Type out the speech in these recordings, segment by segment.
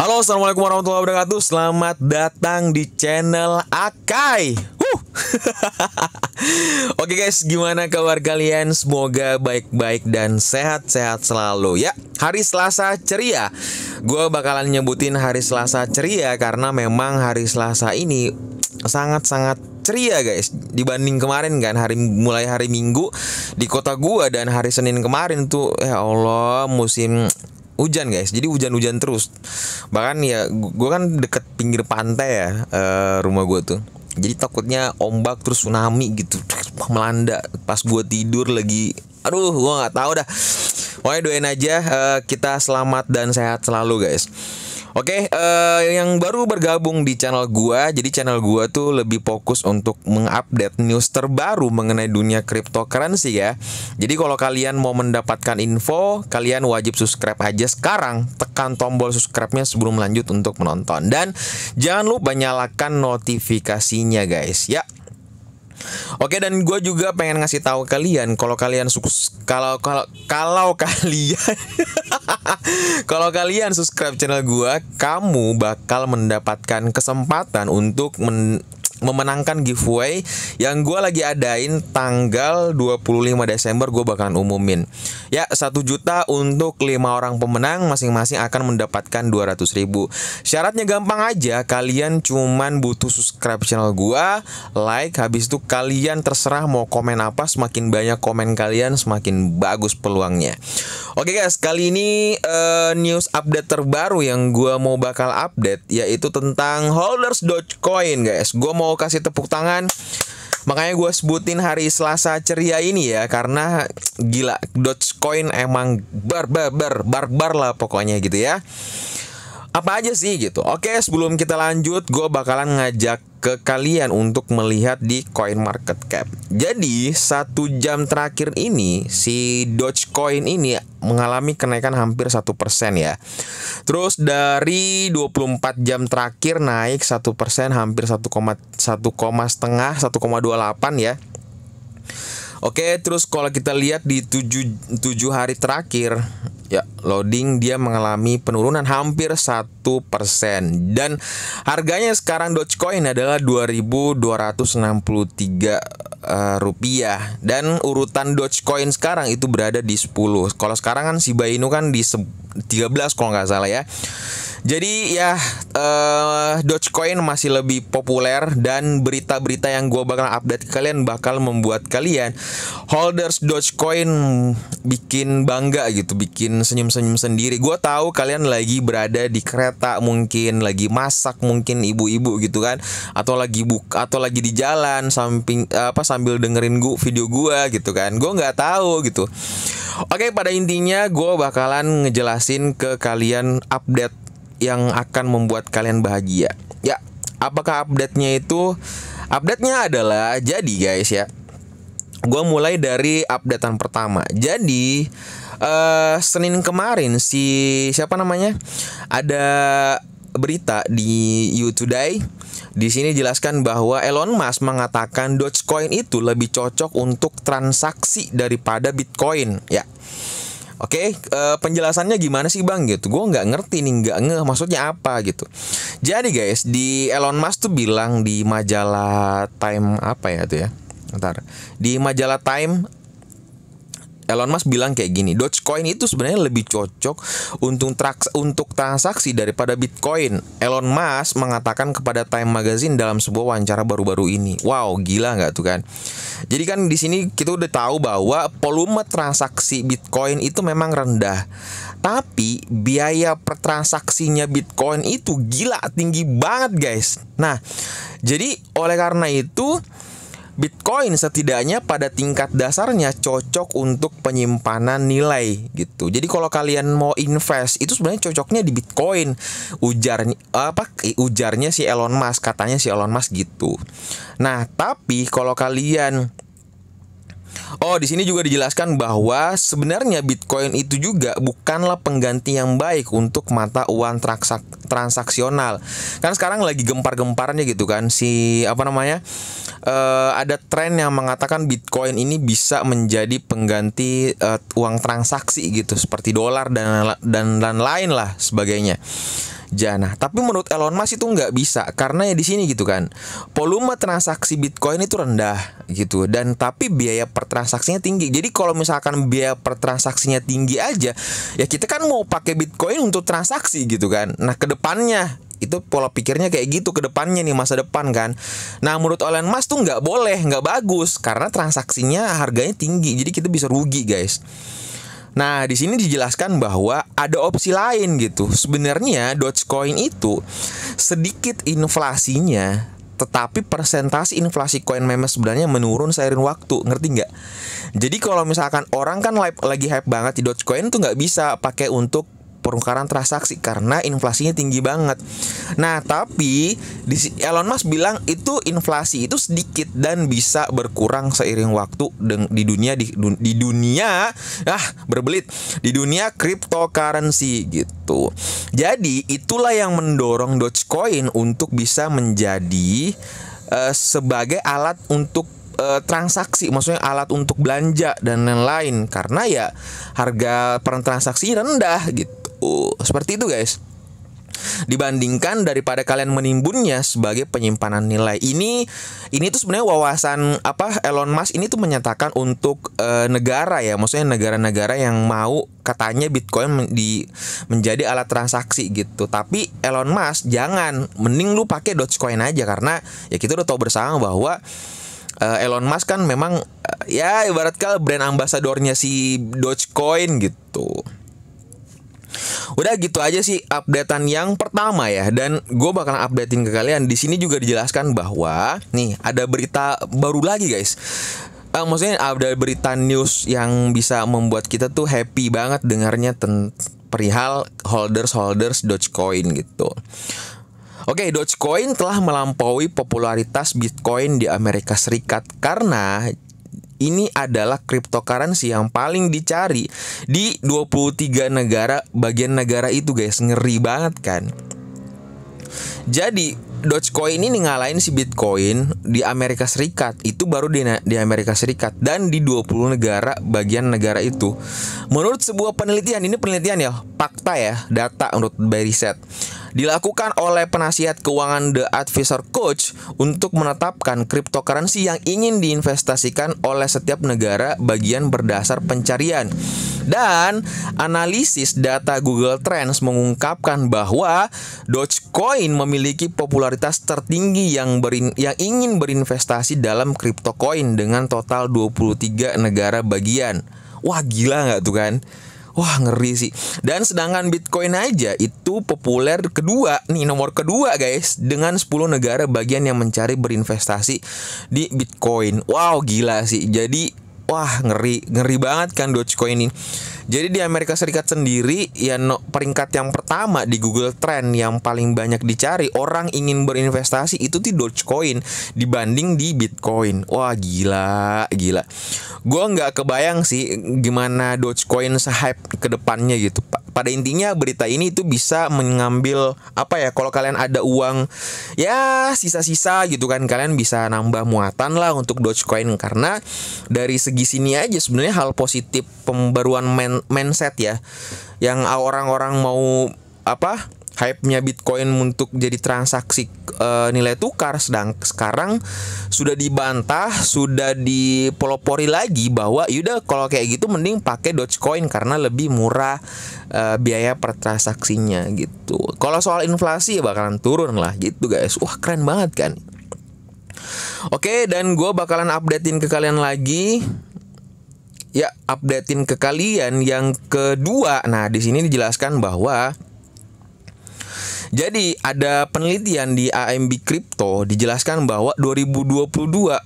Halo, assalamualaikum warahmatullahi wabarakatuh. Selamat datang di channel Akai. Huh. Oke guys, gimana kabar kalian? Semoga baik-baik dan sehat-sehat selalu ya. Hari Selasa ceria. Gue bakalan nyebutin hari Selasa ceria karena memang hari Selasa ini sangat-sangat ceria guys dibanding kemarin kan hari mulai hari Minggu di kota gue dan hari Senin kemarin tuh ya Allah musim hujan guys jadi hujan-hujan terus bahkan ya gue kan deket pinggir pantai ya eh, rumah gue tuh jadi takutnya ombak terus tsunami gitu melanda pas gue tidur lagi aduh gue nggak tahu dah pokoknya doain aja eh, kita selamat dan sehat selalu guys Oke, okay, uh, eh, yang baru bergabung di channel gua, jadi channel gua tuh lebih fokus untuk mengupdate news terbaru mengenai dunia cryptocurrency ya. Jadi kalau kalian mau mendapatkan info, kalian wajib subscribe aja sekarang. Tekan tombol subscribe-nya sebelum lanjut untuk menonton dan jangan lupa nyalakan notifikasinya guys. Ya, Oke dan gue juga pengen ngasih tahu kalian kalau kalian sus kalau kalau kalau kalian kalau kalian subscribe channel gue, kamu bakal mendapatkan kesempatan untuk men memenangkan giveaway yang gue lagi adain tanggal 25 Desember gue bakalan umumin ya satu juta untuk lima orang pemenang masing-masing akan mendapatkan 200 ribu syaratnya gampang aja kalian cuman butuh subscribe channel gue like habis itu kalian terserah mau komen apa semakin banyak komen kalian semakin bagus peluangnya oke guys kali ini uh, news update terbaru yang gue mau bakal update yaitu tentang holders Dogecoin guys gue mau mau kasih tepuk tangan Makanya gue sebutin hari Selasa ceria ini ya Karena gila Dogecoin emang barbar barbar bar, bar lah pokoknya gitu ya apa aja sih gitu. Oke, sebelum kita lanjut, gue bakalan ngajak ke kalian untuk melihat di coin market cap. Jadi, satu jam terakhir ini, si Dogecoin ini mengalami kenaikan hampir satu persen ya. Terus dari 24 jam terakhir naik satu persen hampir 1,1 setengah 1,28 ya. Oke, terus kalau kita lihat di 7, 7 hari terakhir, ya loading dia mengalami penurunan hampir 1% dan harganya sekarang Dogecoin adalah 2263 Uh, eh, rupiah dan urutan Dogecoin sekarang itu berada di 10. Kalau sekarang kan Shiba Inu kan di 13 kalau nggak salah ya. Jadi ya uh, Dogecoin masih lebih populer dan berita-berita yang gue bakal update ke kalian bakal membuat kalian holders Dogecoin bikin bangga gitu, bikin senyum senyum-senyum sendiri. Gue tahu kalian lagi berada di kereta mungkin, lagi masak mungkin ibu-ibu gitu kan, atau lagi buka atau lagi di jalan samping apa sambil dengerin gua video gue gitu kan. Gue nggak tahu gitu. Oke, pada intinya gue bakalan ngejelasin ke kalian update yang akan membuat kalian bahagia. Ya, apakah update-nya itu? Update-nya adalah jadi guys ya. Gue mulai dari updatean pertama. Jadi uh, Senin kemarin si siapa namanya ada berita di You Today. Di sini jelaskan bahwa Elon Musk mengatakan Dogecoin itu lebih cocok untuk transaksi daripada Bitcoin. Ya, Oke, okay, uh, eh, penjelasannya gimana sih bang gitu? Gue nggak ngerti nih, nggak ngeh maksudnya apa gitu. Jadi guys, di Elon Musk tuh bilang di majalah Time apa ya tuh ya? Ntar di majalah Time Elon Musk bilang kayak gini, Dogecoin itu sebenarnya lebih cocok untuk traks untuk transaksi daripada Bitcoin. Elon Musk mengatakan kepada Time Magazine dalam sebuah wawancara baru-baru ini. Wow, gila nggak tuh kan? Jadi kan di sini kita udah tahu bahwa volume transaksi Bitcoin itu memang rendah. Tapi biaya per transaksinya Bitcoin itu gila tinggi banget, guys. Nah, jadi oleh karena itu Bitcoin setidaknya pada tingkat dasarnya cocok untuk penyimpanan nilai gitu. Jadi kalau kalian mau invest itu sebenarnya cocoknya di Bitcoin. Ujar apa ujarnya si Elon Musk, katanya si Elon Musk gitu. Nah, tapi kalau kalian Oh, di sini juga dijelaskan bahwa sebenarnya Bitcoin itu juga bukanlah pengganti yang baik untuk mata uang transak transaksional. Kan sekarang lagi gempar-gemparnya gitu kan si apa namanya? Uh, ada tren yang mengatakan Bitcoin ini bisa menjadi pengganti uh, uang transaksi gitu seperti dolar dan dan dan lain lah sebagainya nah Tapi menurut Elon Musk itu nggak bisa karena ya di sini gitu kan. Volume transaksi Bitcoin itu rendah gitu dan tapi biaya per transaksinya tinggi. Jadi kalau misalkan biaya per transaksinya tinggi aja, ya kita kan mau pakai Bitcoin untuk transaksi gitu kan. Nah, ke depannya itu pola pikirnya kayak gitu ke depannya nih masa depan kan. Nah menurut Elon Musk tuh nggak boleh, nggak bagus karena transaksinya harganya tinggi, jadi kita bisa rugi guys. Nah, di sini dijelaskan bahwa ada opsi lain gitu. Sebenarnya Dogecoin itu sedikit inflasinya tetapi persentase inflasi koin meme sebenarnya menurun seiring waktu ngerti nggak jadi kalau misalkan orang kan lagi hype banget di Dogecoin tuh nggak bisa pakai untuk perungkaran transaksi karena inflasinya tinggi banget. Nah, tapi di Elon Musk bilang itu inflasi itu sedikit dan bisa berkurang seiring waktu di dunia di, di dunia ah berbelit di dunia cryptocurrency gitu. Jadi, itulah yang mendorong Dogecoin untuk bisa menjadi uh, sebagai alat untuk eh, transaksi, maksudnya alat untuk belanja dan lain-lain karena ya harga per transaksi rendah gitu uh, seperti itu guys dibandingkan daripada kalian menimbunnya sebagai penyimpanan nilai. Ini ini tuh sebenarnya wawasan apa Elon Musk ini tuh menyatakan untuk e, negara ya, maksudnya negara-negara yang mau katanya Bitcoin men di menjadi alat transaksi gitu. Tapi Elon Musk jangan, mending lu pakai Dogecoin aja karena ya kita udah tahu bersama bahwa e, Elon Musk kan memang e, ya ibarat kal brand ambasadornya si Dogecoin gitu. Udah gitu aja sih updatean yang pertama ya dan gue bakal updatein ke kalian di sini juga dijelaskan bahwa nih ada berita baru lagi guys uh, maksudnya ada berita news yang bisa membuat kita tuh happy banget dengarnya perihal holders holders Dogecoin gitu. Oke, okay, Dogecoin telah melampaui popularitas Bitcoin di Amerika Serikat karena ini adalah cryptocurrency yang paling dicari di 23 negara bagian negara itu guys ngeri banget kan jadi Dogecoin ini ngalahin si Bitcoin di Amerika Serikat itu baru di, di Amerika Serikat dan di 20 negara bagian negara itu menurut sebuah penelitian ini penelitian ya fakta ya data menurut by dilakukan oleh penasihat keuangan The Advisor Coach untuk menetapkan cryptocurrency yang ingin diinvestasikan oleh setiap negara bagian berdasar pencarian. Dan analisis data Google Trends mengungkapkan bahwa Dogecoin memiliki popularitas tertinggi yang berin yang ingin berinvestasi dalam crypto coin dengan total 23 negara bagian. Wah gila nggak tuh kan? Wah ngeri sih. Dan sedangkan Bitcoin aja itu populer kedua nih nomor kedua guys dengan 10 negara bagian yang mencari berinvestasi di Bitcoin. Wow gila sih. Jadi wah ngeri ngeri banget kan Dogecoin ini. Jadi di Amerika Serikat sendiri ya no, peringkat yang pertama di Google Trend yang paling banyak dicari orang ingin berinvestasi itu di Dogecoin dibanding di Bitcoin. Wah gila gila. Gue nggak kebayang sih gimana Dogecoin sehype depannya gitu. Pada intinya berita ini itu bisa mengambil apa ya kalau kalian ada uang ya sisa-sisa gitu kan kalian bisa nambah muatan lah untuk Dogecoin karena dari segi di sini aja sebenarnya hal positif pembaruan men mindset ya yang orang-orang mau apa hype-nya Bitcoin untuk jadi transaksi e, nilai tukar sedang sekarang sudah dibantah, sudah dipelopori lagi bahwa yaudah kalau kayak gitu mending pakai Dogecoin karena lebih murah e, biaya per transaksinya gitu. Kalau soal inflasi ya bakalan turun lah gitu guys. Wah, keren banget kan. Oke, dan gue bakalan updatein ke kalian lagi ya updatein ke kalian yang kedua. Nah, di sini dijelaskan bahwa jadi ada penelitian di AMB Crypto dijelaskan bahwa 2022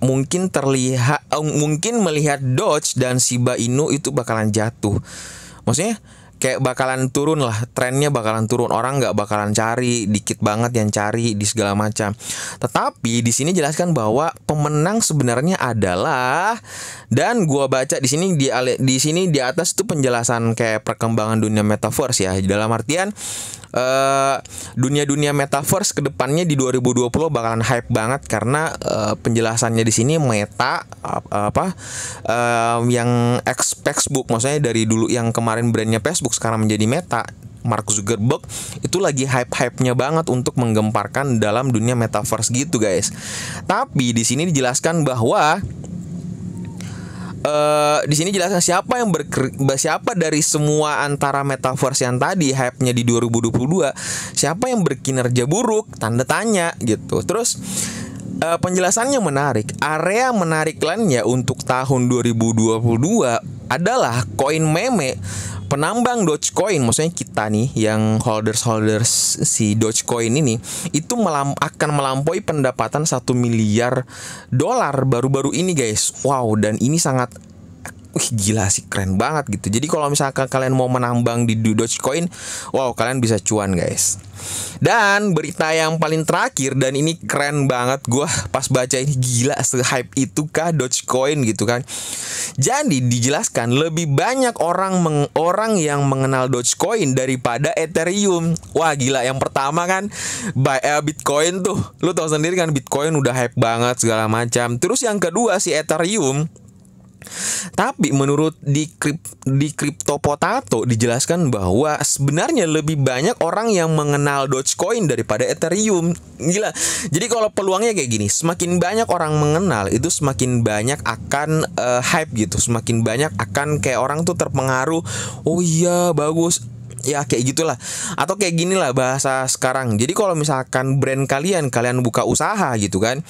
mungkin terlihat eh, mungkin melihat Doge dan Shiba Inu itu bakalan jatuh. Maksudnya kayak bakalan turun lah trennya bakalan turun orang nggak bakalan cari dikit banget yang cari di segala macam tetapi di sini jelaskan bahwa pemenang sebenarnya adalah dan gua baca di sini di di sini di atas tuh penjelasan kayak perkembangan dunia metaverse ya dalam artian dunia eh, dunia-dunia metaverse kedepannya di 2020 bakalan hype banget karena uh, penjelasannya di sini meta uh, apa uh, yang ex Facebook maksudnya dari dulu yang kemarin brandnya Facebook sekarang menjadi meta Mark Zuckerberg itu lagi hype-hype-nya banget untuk menggemparkan dalam dunia metaverse gitu guys. Tapi di sini dijelaskan bahwa uh, di sini jelaskan siapa yang ber siapa dari semua antara metaverse yang tadi hype-nya di 2022, siapa yang berkinerja buruk? Tanda tanya gitu. Terus uh, penjelasannya menarik. Area menarik lainnya untuk tahun 2022 adalah koin meme penambang Dogecoin, maksudnya kita nih yang holders holders si Dogecoin ini, itu melam akan melampaui pendapatan satu miliar dolar baru-baru ini guys. Wow, dan ini sangat wih gila sih keren banget gitu. Jadi kalau misalkan kalian mau menambang di Dogecoin, wow kalian bisa cuan guys. Dan berita yang paling terakhir dan ini keren banget gue pas baca ini gila se itu kah Dogecoin gitu kan. Jadi dijelaskan lebih banyak orang meng orang yang mengenal Dogecoin daripada Ethereum. Wah gila yang pertama kan by, eh, Bitcoin tuh. Lu tau sendiri kan Bitcoin udah hype banget segala macam. Terus yang kedua si Ethereum tapi menurut di krip, di Crypto Potato dijelaskan bahwa sebenarnya lebih banyak orang yang mengenal Dogecoin daripada Ethereum. Gila. Jadi kalau peluangnya kayak gini, semakin banyak orang mengenal itu semakin banyak akan uh, hype gitu, semakin banyak akan kayak orang tuh terpengaruh. Oh iya, bagus ya kayak gitulah atau kayak gini lah bahasa sekarang jadi kalau misalkan brand kalian kalian buka usaha gitu kan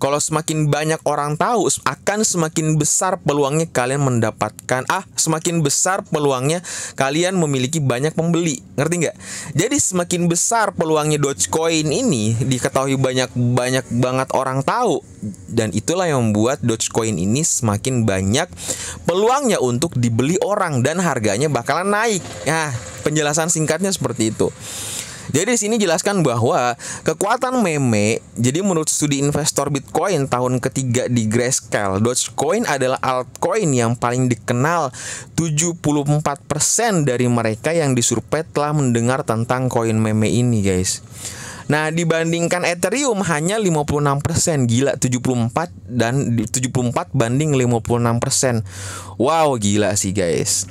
kalau semakin banyak orang tahu akan semakin besar peluangnya kalian mendapatkan ah semakin besar peluangnya kalian memiliki banyak pembeli ngerti nggak jadi semakin besar peluangnya Dogecoin ini diketahui banyak banyak banget orang tahu dan itulah yang membuat Dogecoin ini semakin banyak peluangnya untuk dibeli orang dan harganya bakalan naik. Nah, penjelasan singkatnya seperti itu. Jadi di sini jelaskan bahwa kekuatan meme, jadi menurut studi investor Bitcoin tahun ketiga di Grayscale, Dogecoin adalah altcoin yang paling dikenal 74% dari mereka yang disurvei telah mendengar tentang koin meme ini, guys. Nah, dibandingkan Ethereum hanya 56%, gila 74 dan 74 banding 56%. Wow, gila sih, guys.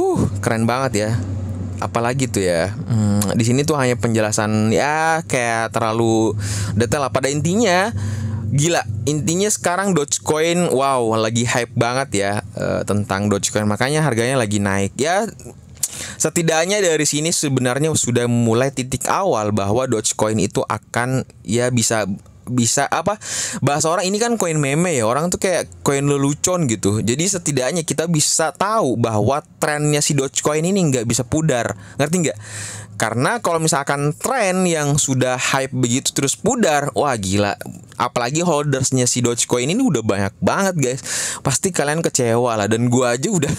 Huh, keren banget ya. Apalagi tuh ya. Hmm, di sini tuh hanya penjelasan ya kayak terlalu detail. Pada intinya gila intinya sekarang Dogecoin wow lagi hype banget ya uh, tentang Dogecoin makanya harganya lagi naik ya setidaknya dari sini sebenarnya sudah mulai titik awal bahwa Dogecoin itu akan ya bisa bisa apa bahasa orang ini kan koin meme ya orang tuh kayak koin lelucon gitu jadi setidaknya kita bisa tahu bahwa trennya si Dogecoin ini nggak bisa pudar ngerti nggak karena kalau misalkan tren yang sudah hype begitu terus pudar wah gila apalagi holdersnya si Dogecoin ini udah banyak banget guys pasti kalian kecewa lah dan gua aja udah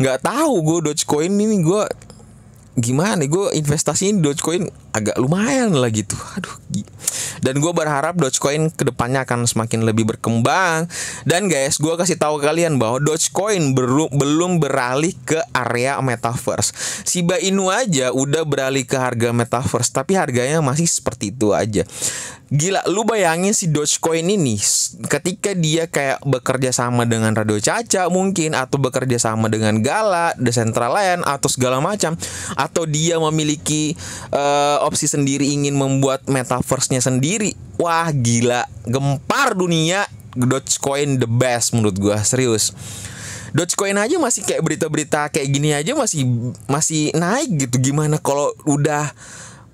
nggak tahu gua Dogecoin ini gua gimana gue investasiin Dogecoin agak lumayan lah gitu aduh dan gue berharap Dogecoin kedepannya akan semakin lebih berkembang dan guys gue kasih tahu kalian bahwa Dogecoin belum belum beralih ke area metaverse Shiba Inu aja udah beralih ke harga metaverse tapi harganya masih seperti itu aja Gila, lu bayangin si Dogecoin ini ketika dia kayak bekerja sama dengan Radio Caca mungkin atau bekerja sama dengan Gala, Decentraland atau segala macam atau dia memiliki uh, opsi sendiri ingin membuat metaverse-nya sendiri. Wah, gila, gempar dunia Dogecoin the best menurut gua, serius. Dogecoin aja masih kayak berita-berita kayak gini aja masih masih naik gitu. Gimana kalau udah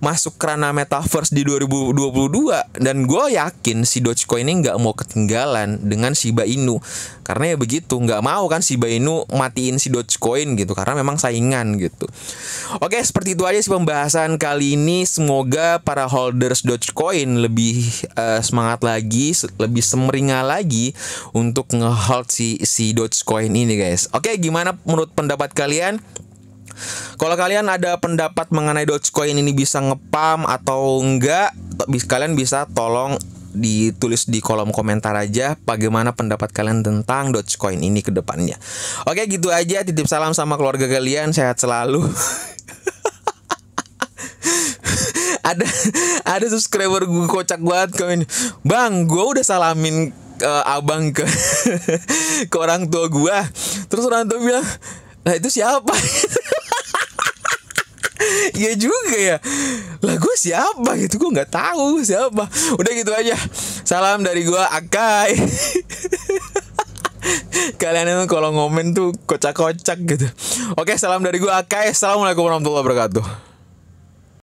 masuk kerana metaverse di 2022 dan gue yakin si Dogecoin ini nggak mau ketinggalan dengan Shiba Inu karena ya begitu nggak mau kan Shiba Inu matiin si Dogecoin gitu karena memang saingan gitu oke seperti itu aja sih pembahasan kali ini semoga para holders Dogecoin lebih uh, semangat lagi lebih semeringa lagi untuk ngehold si si Dogecoin ini guys oke gimana menurut pendapat kalian kalau kalian ada pendapat mengenai Dogecoin ini bisa ngepam atau enggak, kalian bisa tolong ditulis di kolom komentar aja bagaimana pendapat kalian tentang Dogecoin ini ke depannya. Oke, gitu aja titip salam sama keluarga kalian, sehat selalu. ada ada subscriber gue kocak banget komen, "Bang, gue udah salamin uh, abang ke ke orang tua gue." Terus orang tua bilang, "Lah itu siapa?" Iya juga ya Lah gue siapa gitu Gue gak tahu siapa Udah gitu aja Salam dari gue Akai Kalian itu kalau ngomen tuh kocak-kocak gitu Oke salam dari gue Akai Assalamualaikum warahmatullahi wabarakatuh